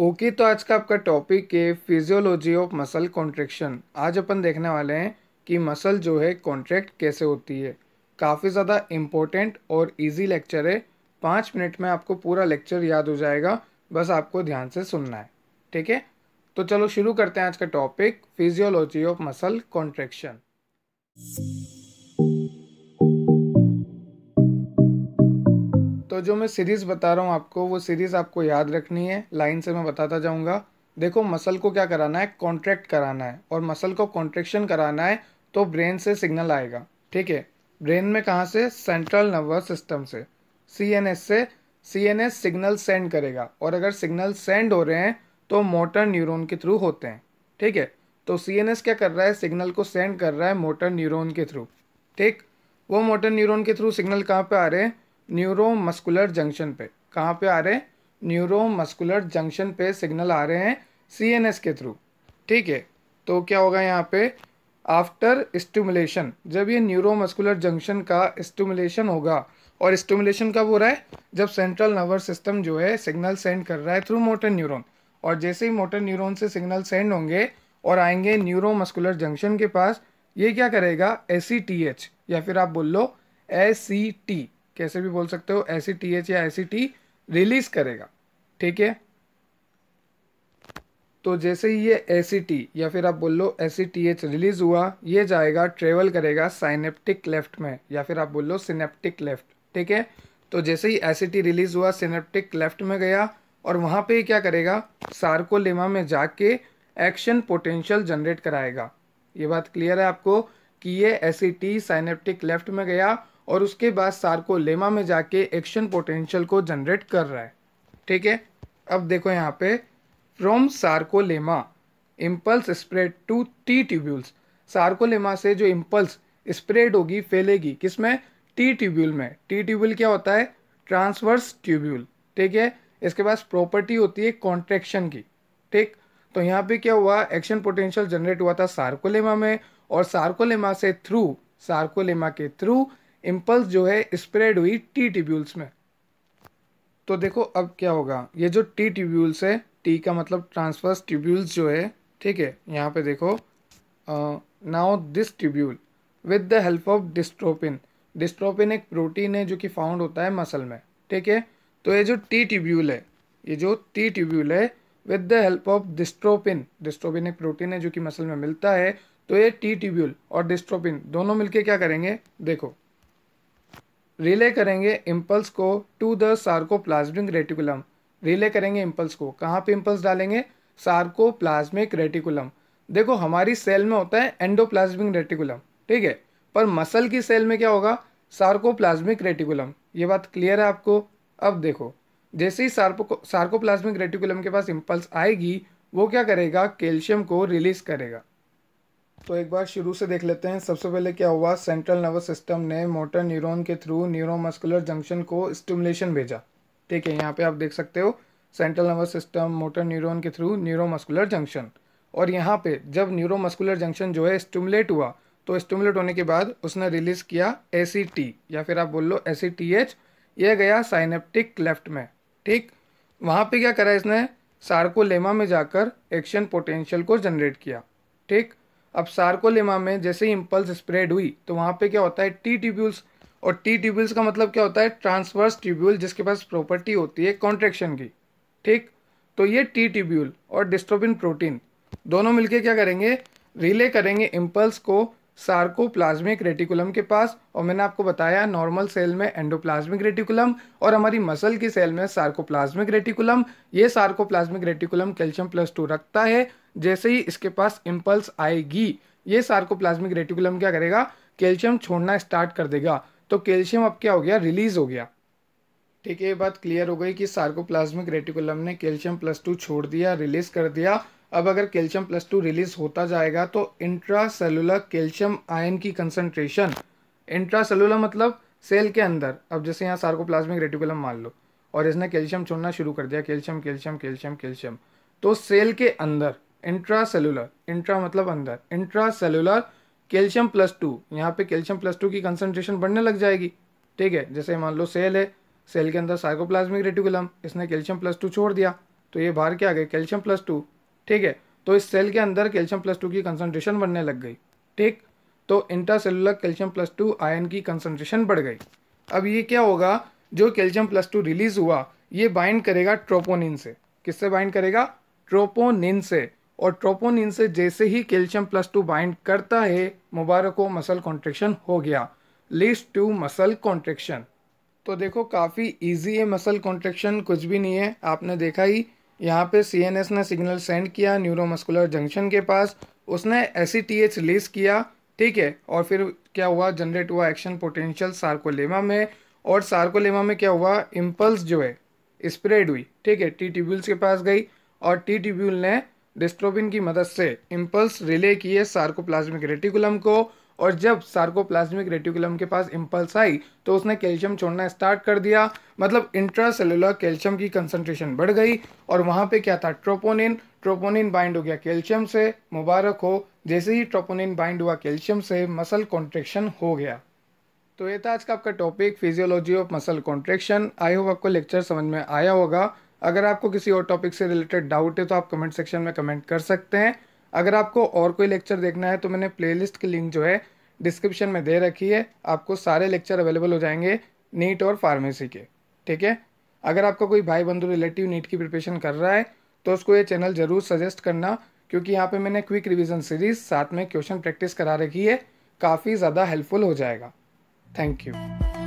okay okay, तो आज का आपका टॉपिक है फिजियोलॉजी ऑफ मसल कॉन्ट्रेक्शन आज अपन देखने वाले हैं कि मसल जो है कॉन्ट्रैक्ट कैसे होती है काफ़ी ज़्यादा इम्पोर्टेंट और इजी लेक्चर है पाँच मिनट में आपको पूरा लेक्चर याद हो जाएगा बस आपको ध्यान से सुनना है ठीक है तो चलो शुरू करते हैं आज का topic physiology of muscle contraction तो जो मैं सीरीज़ बता रहा हूँ आपको वो सीरीज़ आपको याद रखनी है लाइन से मैं बताता जाऊँगा देखो मसल को क्या कराना है कॉन्ट्रैक्ट कराना है और मसल को कॉन्ट्रेक्शन कराना है तो ब्रेन से सिग्नल आएगा ठीक है ब्रेन में कहाँ से सेंट्रल नर्वस सिस्टम से सी से सी सिग्नल सेंड करेगा और अगर सिग्नल सेंड हो रहे हैं तो मोटर न्यूरोन के थ्रू होते हैं ठीक है तो सी क्या कर रहा है सिग्नल को सेंड कर रहा है मोटर न्यूरोन के थ्रू ठीक वो मोटर न्यूरोन के थ्रू सिग्नल कहाँ पे आ रहे हैं न्यूरो मस्कुलर जंक्शन पे कहाँ पे आ रहे हैं न्यूरो मस्कुलर जंक्शन पे सिग्नल आ रहे हैं सी एन एस के थ्रू ठीक है तो क्या होगा यहाँ पे आफ्टर स्टिमुलेशन जब ये न्यूरो मस्कुलर जंक्शन का स्टिमुलेशन होगा और स्टिमुलेशन कब हो रहा है जब सेंट्रल नर्वस सिस्टम जो है सिग्नल सेंड कर रहा है थ्रू मोटर न्यूरोन और जैसे ही मोटर न्यूरोन से सिग्नल सेंड होंगे और आएंगे न्यूरो मस्कुलर जंक्शन के पास ये क्या करेगा एस e या फिर आप बोल लो एस कैसे भी बोल सकते हो ऐसी टी एच या ऐसी टी रिलीज करेगा ठीक है तो जैसे ही ये ऐसी टी या फिर आप बोल लो ऐसी टी एच रिलीज हुआ ये जाएगा ट्रेवल करेगा साइनेप्टिक लेफ्ट में या फिर आप बोल लो सिनेप्टिक लेफ्ट ठीक है तो जैसे ही टी रिलीज हुआ सिनेप्टिक लेफ्ट में गया और वहां पे क्या करेगा सार्कोलेमा में जाके एक्शन पोटेंशियल जनरेट कराएगा ये बात क्लियर है आपको कि ये टी साइनेप्टिक लेफ्ट में गया और उसके बाद सार्को लेमा में जाके एक्शन पोटेंशियल को जनरेट कर रहा है ठीक है अब देखो यहाँ पे from sarcolemma impulse spread to T tubules sarcolemma से जो इम्पल्स स्प्रेड होगी फैलेगी किस में टी ट्यूब्यूल में टी ट्यूब्यूल क्या होता है ट्रांसवर्स ट्यूब्यूल ठीक है इसके पास प्रॉपर्टी होती है कॉन्ट्रेक्शन की ठीक तो यहाँ पे क्या हुआ एक्शन पोटेंशियल जनरेट हुआ था सार्कोलेमा में और सार्कोलेमा से थ्रू सार्कोलेमा के थ्रू इम्पल्स जो है स्प्रेड हुई टी ट्यूब्यूल्स में तो देखो अब क्या होगा ये जो टी ट्यूब्यूल्स है टी का मतलब ट्रांसफर्स ट्यूब्यूल्स जो है ठीक है यहाँ पे देखो now this tubule with the help of dystrophin dystrophin एक प्रोटीन है जो कि फाउंड होता है मसल में ठीक है तो ये जो टी ट्यूब्यूल है ये जो टी ट्यूब्यूल है with the help of dystrophin dystrophin एक प्रोटीन है जो कि मसल में मिलता है तो ये टी ट्यूब्यूल और डिस्ट्रोपिन दोनों मिलके क्या करेंगे देखो रिले करेंगे इम्पल्स को to the sarcoplasmic reticulum relay करेंगे इम्पल्स को कहाँ पे इम्पल्स डालेंगे सार्कोप्लाज्मिक रेटिकुलम देखो हमारी सेल में होता है एंडोप्लाज्मिक रेटिकुलम ठीक है पर मसल की सेल में क्या होगा सार्कोप्लाज्मिक रेटिकुलम ये बात क्लियर है आपको अब देखो जैसे ही सार्को सार्कोप्लाज्मिक रेटिकुलम के पास इम्पल्स आएगी वो क्या करेगा कैल्शियम को रिलीज करेगा तो एक बार शुरू से देख लेते हैं सबसे पहले क्या हुआ सेंट्रल नर्वस सिस्टम ने मोटर न्यूरॉन के थ्रू न्यूरोमस्कुलर जंक्शन को स्टिमुलेशन भेजा ठीक है यहाँ पे आप देख सकते हो central nervous system motor neuron के थ्रू न्यूरोमस्कुलर जंक्शन और यहाँ पे जब न्यूरोमस्कुलर जंक्शन जो है स्टिमुलेट हुआ तो स्टिमुलेट होने के बाद उसने रिलीज़ किया ए या फिर आप बोल लो ए यह गया साइनेप्टिक लेफ्ट में ठीक वहाँ पर क्या करा इसने सार्कोलेमा में जाकर एक्शन पोटेंशियल को जनरेट किया ठीक अब सार्कोलेमा में जैसे ही इम्पल्स स्प्रेड हुई तो वहाँ पे क्या होता है टी ट्यूब्यूल्स और टी ट्यूब्यूल्स का मतलब क्या होता है ट्रांसवर्स ट्यूब्यूल जिसके पास प्रॉपर्टी होती है कॉन्ट्रेक्शन की ठीक तो ये टी ट्यूब्यूल और डिस्ट्रोबिन प्रोटीन दोनों मिलके क्या करेंगे रिले करेंगे इम्पल्स को सार्कोप्लाज्मिक रेटिकुलम के पास और मैंने आपको बताया नॉर्मल सेल में एंडोप्लाज्मिक रेटिकुलम और हमारी मसल की सेल में सार्कोप्लाज्मिक रेटिकुलम ये sarcoplasmic reticulum calcium plus two रखता है जैसे ही इसके पास इम्पल्स आएगी ये सार्कोप्लाज्मिक रेटिकुलम क्या करेगा कैल्शियम छोड़ना स्टार्ट कर देगा तो कैल्शियम अब क्या हो गया रिलीज हो गया ठीक है ये बात क्लियर हो गई कि सार्कोप्लाज्मिक रेटिकुलम ने कैल्शियम प्लस टू छोड़ दिया रिलीज कर दिया अब अगर कैल्शियम प्लस टू रिलीज होता जाएगा तो इंट्रासेलुलर कैल्शियम आयन की इंट्रा इंट्रासेलुलर मतलब सेल के अंदर अब जैसे यहाँ सार्कोप्लाज्मिक रेटिकुलम मान लो और इसने कैल्शियम छोड़ना शुरू कर दिया कैल्शियम कैल्शियम कैल्शियम कैल्शियम तो सेल के अंदर इंट्रासेलुलर इंट्रा मतलब अंदर इंट्रासेलुलर कैल्शियम प्लस टू यहाँ पे कैल्शियम प्लस टू की कंसनट्रेशन बढ़ने लग जाएगी ठीक है जैसे मान लो सेल है सेल के अंदर साइकोप्लाज्मिक रेटिकुलम इसने कैल्शियम प्लस टू छोड़ दिया तो ये बाहर क्या आ गए कैल्शियम प्लस टू ठीक है तो इस सेल के अंदर कैल्शियम प्लस टू की कंसनट्रेशन बढ़ने लग गई ठीक तो intercellular calcium plus two ion की कंसनट्रेशन बढ़ गई अब ये क्या होगा जो कैल्शियम प्लस टू रिलीज हुआ ये बाइंड करेगा ट्रोपोनिन से किससे बाइंड करेगा ट्रोपोनिन से और ट्रोपोनिन से जैसे ही कैल्शियम प्लस टू बाइंड करता है मुबारको मसल कॉन्ट्रेक्शन हो गया लीज टू मसल कॉन्ट्रेक्शन तो देखो काफ़ी इजी है मसल कॉन्ट्रेक्शन कुछ भी नहीं है आपने देखा ही यहाँ पे सी ने सिग्नल सेंड किया न्यूरोमस्कुलर जंक्शन के पास उसने एस रिलीज किया ठीक है और फिर क्या हुआ जनरेट हुआ एक्शन पोटेंशियल सार्कोलेमा में और सार्कोलेमा में क्या हुआ इम्पल्स जो है स्प्रेड हुई ठीक है टी ट्यूब्यूल्स के पास गई और टी ट्यूब्यूल ने डिस्ट्रोबिन की मदद से इम्पल्स रिले किए सार्कोप्लाज्मिक रेटिकुलम को और जब सार्कोप्लाज्मिक रेटिकुलम के पास इम्पल्स आई तो उसने कैल्शियम छोड़ना स्टार्ट कर दिया मतलब इंट्रासेलुलर कैल्शियम की कंसनट्रेशन बढ़ गई और वहाँ पे क्या था ट्रोपोनिन ट्रोपोनिन बाइंड हो गया कैल्शियम से मुबारक हो जैसे ही ट्रोपोनिन बाइंड हुआ कैल्शियम से मसल कॉन्ट्रेक्शन हो गया तो ये था आज का आपका topic physiology of muscle contraction I hope आपको लेक्चर समझ में आया होगा अगर आपको किसी और टॉपिक से रिलेटेड डाउट है तो आप कमेंट सेक्शन में कमेंट कर सकते हैं अगर आपको और कोई लेक्चर देखना है तो मैंने प्लेलिस्ट की लिंक जो है डिस्क्रिप्शन में दे रखी है आपको सारे लेक्चर अवेलेबल हो जाएंगे नीट और फार्मेसी के ठीक है अगर आपका कोई भाई बंधु रिलेटिव नीट की प्रिपरेशन कर रहा है तो उसको ये चैनल ज़रूर सजेस्ट करना क्योंकि यहाँ पे मैंने क्विक रिवीजन सीरीज साथ में क्वेश्चन प्रैक्टिस करा रखी है काफ़ी ज़्यादा हेल्पफुल हो जाएगा थैंक यू